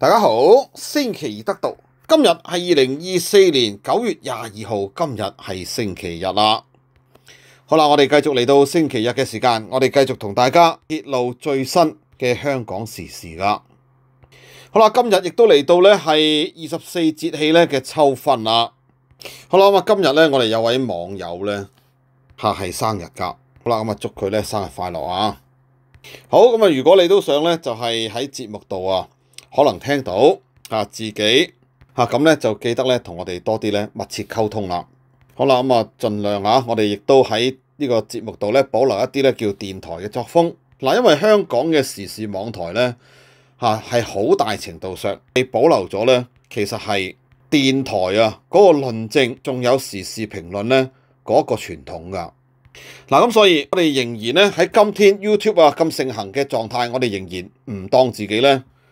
大家好，星期二得到。今日系二零二四年九月廿二号，今日系星期日啦。好啦，我哋继续嚟到星期日嘅时间，我哋继续同大家揭露最新嘅香港时事啦。好啦，今日亦都嚟到咧系二十四节气咧嘅秋分啦。好啦，咁啊，今日咧我哋有位网友咧吓系生日噶，好啦，咁啊祝佢咧生日快乐啊。好咁啊，如果你都想咧就系喺节目度啊。可能聽到啊自己嚇咁咧，就記得咧同我哋多啲咧密切溝通啦。好啦，咁啊，儘量嚇我哋亦都喺呢個節目度咧保留一啲咧叫電台嘅作風嗱，因為香港嘅時事網台咧嚇係好大程度上被保留咗咧，其實係電台啊嗰個論證仲有時事評論咧嗰一個傳統㗎嗱。咁所以我哋仍然咧喺今天 YouTube 啊咁盛行嘅狀態，我哋仍然唔當自己咧。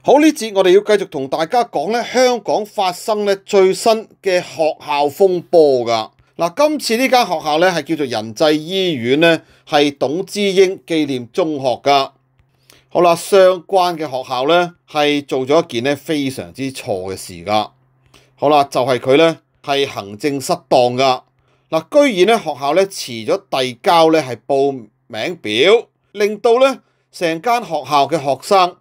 好呢节我哋要继续同大家讲咧，香港发生咧最新嘅学校风波噶。嗱，今次呢间学校咧系叫做仁济医院咧，系董之英纪念中学噶。好啦，相关嘅学校咧系做咗一件咧非常之错嘅事噶。好啦，就系佢咧系行政失当噶。嗱，居然咧学校咧迟咗递交咧系报名表，令到咧成间学校嘅学生。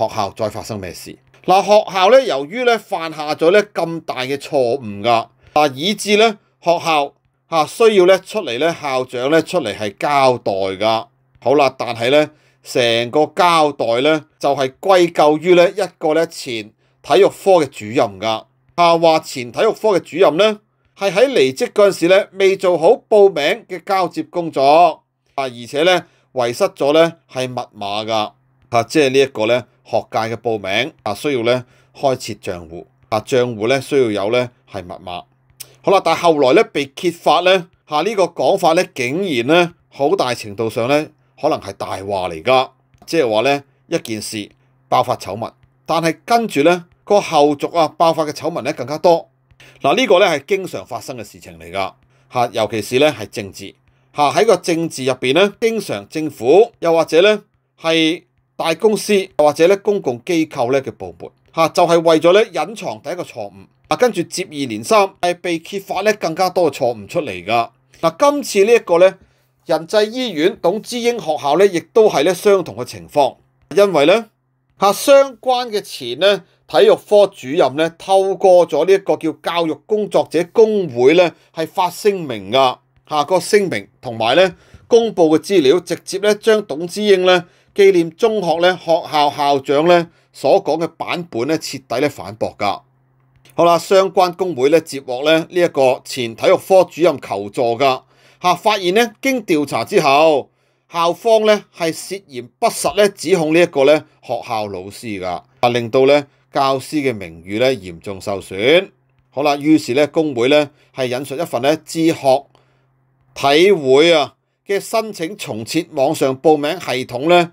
学校再发生咩事？嗱，学校咧，由于咧犯下咗咧咁大嘅错误噶，啊，以致咧学校啊需要咧出嚟咧校长咧出嚟系交代噶。好啦，但系咧成个交代咧就系归咎于咧一个咧前体育科嘅主任噶。啊，话前体育科嘅主任咧系喺离职嗰阵时咧未做好报名嘅交接工作，啊，而且咧遗失咗咧系密码噶。啊，即系呢一个咧，学界嘅报名啊，需要咧开设账户啊，账户咧需要有咧系密码，好啦，但系后来咧被揭发咧，吓呢个讲法咧竟然咧好大程度上咧可能系大话嚟噶，即系话咧一件事爆发丑闻，但系跟住咧个后续啊爆发嘅丑闻咧更加多嗱，呢个咧系经常发生嘅事情嚟噶吓，尤其是咧系政治吓喺个政治入边咧，经常政府又或者咧系。大公司或者咧公共機構咧嘅部門嚇，就係為咗咧隱藏第一個錯誤啊。跟住接二連三係被揭發咧更加多錯誤出嚟噶嗱。今次呢一個咧人際醫院董之英學校咧，亦都係咧相同嘅情況，因為咧嚇相關嘅前咧體育科主任咧透過咗呢一個叫教育工作者工會咧係發聲明噶嚇個聲明同埋咧公佈嘅資料，直接咧將董之英咧。紀念中學咧，學校校長咧所講嘅版本咧，徹底咧反駁㗎。好啦，相關工會咧接獲咧呢一個前體育科主任求助㗎吓發現咧經調查之後，校方咧係涉嫌不實咧指控呢一個咧學校老師㗎，啊令到咧教師嘅名譽咧嚴重受損。好啦，於是咧工會咧係引述一份咧自學體會啊嘅申請重設網上報名系統咧。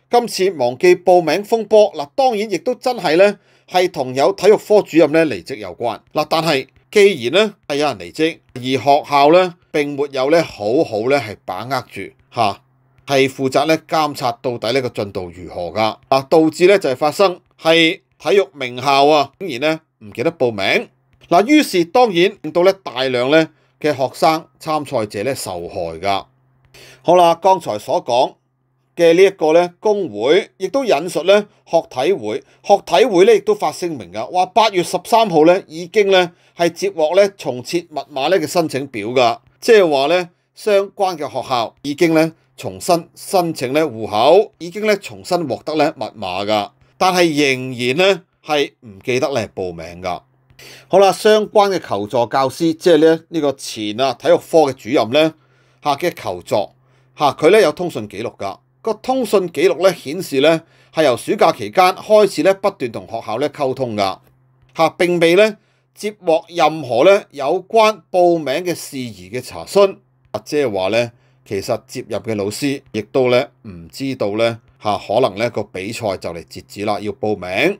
今次忘記報名風波，嗱當然亦都真係咧，係同有體育科主任咧離職有關。嗱，但係既然咧係有人離職，而學校咧並沒有咧好好咧係把握住吓，係負責咧監察到底呢個進度如何噶，嗱導致咧就係發生係體育名校啊竟然咧唔記得報名，嗱於是當然令到咧大量咧嘅學生參賽者咧受害噶。好啦，剛才所講。嘅呢一個咧，工會亦都引述咧學體會，學體會咧亦都發聲明噶。話八月十三號咧已經咧係接獲咧重設密碼咧嘅申請表噶，即係話咧相關嘅學校已經咧重新申請咧户口，已經咧重新獲得咧密碼噶，但係仍然咧係唔記得咧報名噶。好啦，相關嘅求助教師，即係咧呢個前啊體育科嘅主任咧吓嘅求助吓，佢咧有通讯記錄噶。個通訊記錄咧顯示咧係由暑假期間開始咧不斷同學校咧溝通㗎嚇，並未咧接獲任何咧有關報名嘅事宜嘅查詢，即姐話咧其實接入嘅老師亦都咧唔知道咧嚇，可能咧個比賽就嚟截止啦，要報名。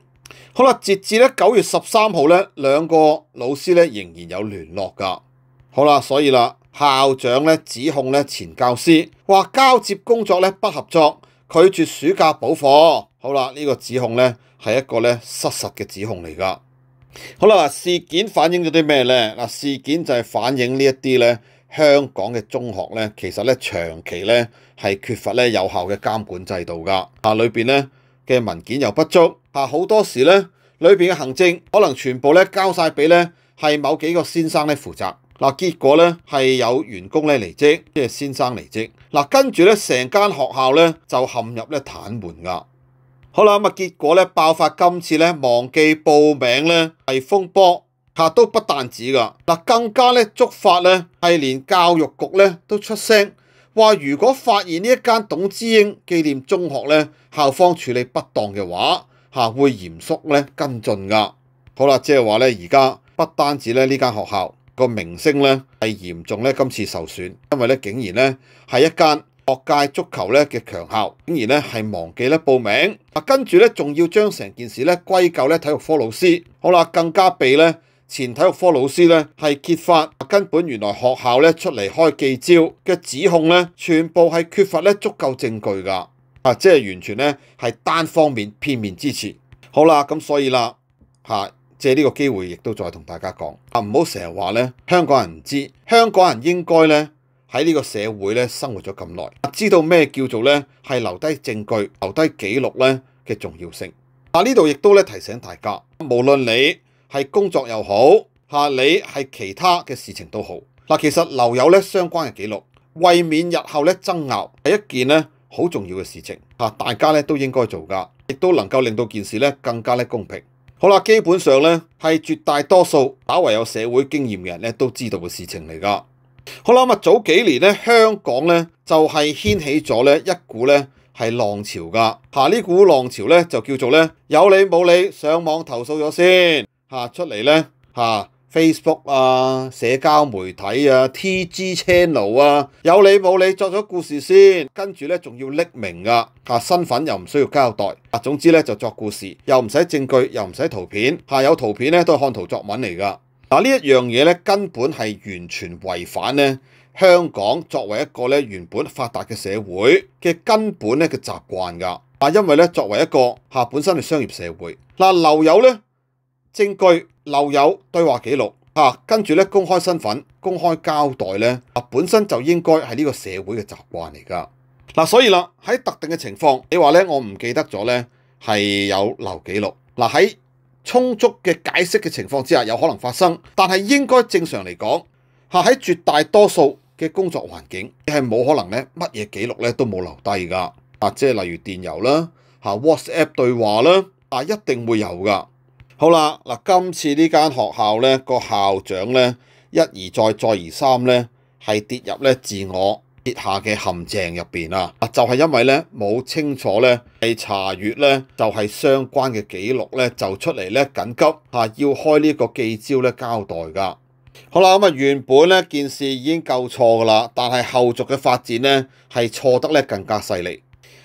好啦，截至咧九月十三號咧，兩個老師咧仍然有聯絡㗎。好啦，所以啦。校長咧指控咧前教師話交接工作咧不合作，拒絕暑假補課。好啦，呢個指控咧係一個咧失實嘅指控嚟噶。好啦，事件反映咗啲咩咧？嗱，事件就係反映呢一啲咧香港嘅中學咧，其實咧長期咧係缺乏咧有效嘅監管制度噶。啊，裏邊咧嘅文件又不足，啊好多時咧裏邊嘅行政可能全部咧交曬俾咧係某幾個先生咧負責。嗱，結果咧係有員工咧離職，即係先生離職。嗱，跟住咧成間學校咧就陷入咧壇門噶。好啦咁啊，結果咧爆發今次咧忘記報名咧係風波，嚇都不單止㗎。嗱，更加咧觸發咧係連教育局咧都出聲話，如果發現呢一間董之英紀念中學咧校方處理不當嘅話，嚇會嚴肅咧跟進㗎。好啦，即係話咧而家不單止咧呢間學校。個名星咧係嚴重咧今次受損，因為咧竟然咧係一間各界足球咧嘅強校，竟然咧係忘記咧報名，啊跟住咧仲要將成件事咧歸咎咧體育科老師，好啦，更加被咧前體育科老師咧係揭發根本原來學校咧出嚟開記招嘅指控咧全部係缺乏咧足夠證據㗎，啊即係完全咧係單方面片面支持。好啦咁所以啦借呢個機會，亦都再同大家講啊！唔好成日話咧，香港人唔知。香港人應該咧喺呢個社會咧生活咗咁耐，知道咩叫做咧係留低證據、留低記錄咧嘅重要性。啊，呢度亦都咧提醒大家，無論你係工作又好，嚇你係其他嘅事情都好，嗱，其實留有咧相關嘅記錄，為免日後咧爭拗係一件咧好重要嘅事情嚇，大家咧都應該做㗎，亦都能夠令到件事咧更加咧公平。好啦，基本上咧係絕大多數稍為有社會經驗嘅人咧都知道嘅事情嚟噶。好啦，咁啊早幾年咧，香港咧就係掀起咗咧一股咧係浪潮噶。嚇，呢股浪潮咧就叫做咧有你冇你，上網投訴咗先吓出嚟咧吓 Facebook 啊，社交媒體啊，TG channel 啊，有你冇你作咗故事先，跟住咧仲要匿名噶，嚇身份又唔需要交代，啊，總之咧就作故事，又唔使證據，又唔使圖片，下有圖片咧都係看圖作文嚟㗎。嗱呢一樣嘢咧根本係完全違反咧香港作為一個咧原本發達嘅社會嘅根本咧嘅習慣㗎。啊，因為咧作為一個嚇本身係商業社會，嗱留有咧證據。留有對話記錄啊，跟住咧公開身份、公開交代咧啊，本身就應該係呢個社會嘅習慣嚟㗎。嗱，所以啦，喺特定嘅情況，你話咧我唔記得咗咧係有留記錄。嗱喺充足嘅解釋嘅情況之下，有可能發生，但係應該正常嚟講，吓，喺絕大多數嘅工作環境，你係冇可能咧乜嘢記錄咧都冇留低㗎。啊，即係例如電郵啦、吓 WhatsApp 對話啦，啊一定會有㗎。好啦，嗱，今次呢間學校咧個校長咧一而再再而三咧係跌入咧自我跌下嘅陷阱入邊啊！就係因為咧冇清楚咧係查阅咧就係相關嘅記錄咧就出嚟咧緊急啊，要開呢個记招咧交代㗎。好啦，咁啊原本咧件事已經夠錯㗎啦，但係後續嘅發展咧係錯得咧更加勢利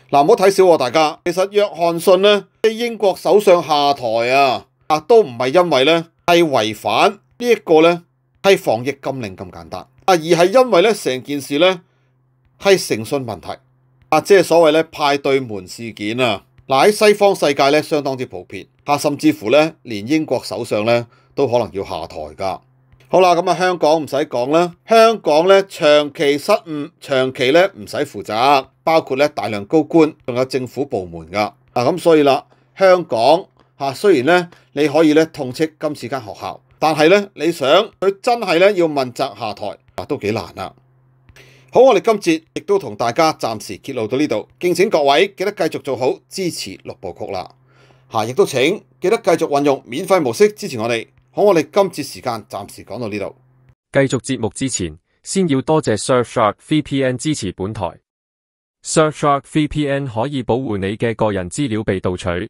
嗱，唔好睇小我大家。其實約翰呢，咧，英國首相下台啊！啊，都唔系因为呢系违反呢一个呢系防疫禁令咁简单，啊而系因为呢成件事呢系诚信问题，啊即系所谓呢派对门事件啊，嗱喺西方世界呢相当之普遍，啊甚至乎呢连英国首相呢都可能要下台噶。好啦，咁啊香港唔使讲啦，香港呢长期失误，长期呢唔使负责，包括呢大量高官，仲有政府部门噶，啊咁所以啦，香港。吓，雖然咧你可以咧痛斥今次間學校，但係咧你想佢真係咧要問責下台啊，都幾難啊！好，我哋今節亦都同大家暫時揭露到呢度，敬請各位記得繼續做好支持六部曲啦。吓，亦都請記得繼續運用免費模式支持我哋。好，我哋今節時間暫時講到呢度。繼續節目之前，先要多謝 Surfshark VPN 支持本台。Surfshark VPN 可以保護你嘅個人資料被盜取。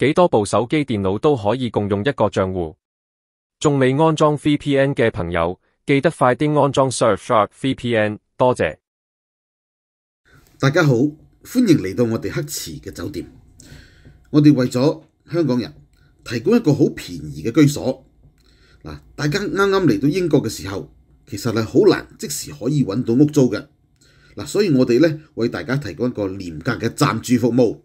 几多部手机、电脑都可以共用一个账户，仲未安装 VPN 嘅朋友，记得快啲安装 Surfshark VPN。多谢大家好，欢迎嚟到我哋黑池嘅酒店。我哋为咗香港人提供一个好便宜嘅居所。嗱，大家啱啱嚟到英国嘅时候，其实系好难即时可以揾到屋租嘅。嗱，所以我哋咧为大家提供一个廉价嘅暂住服务。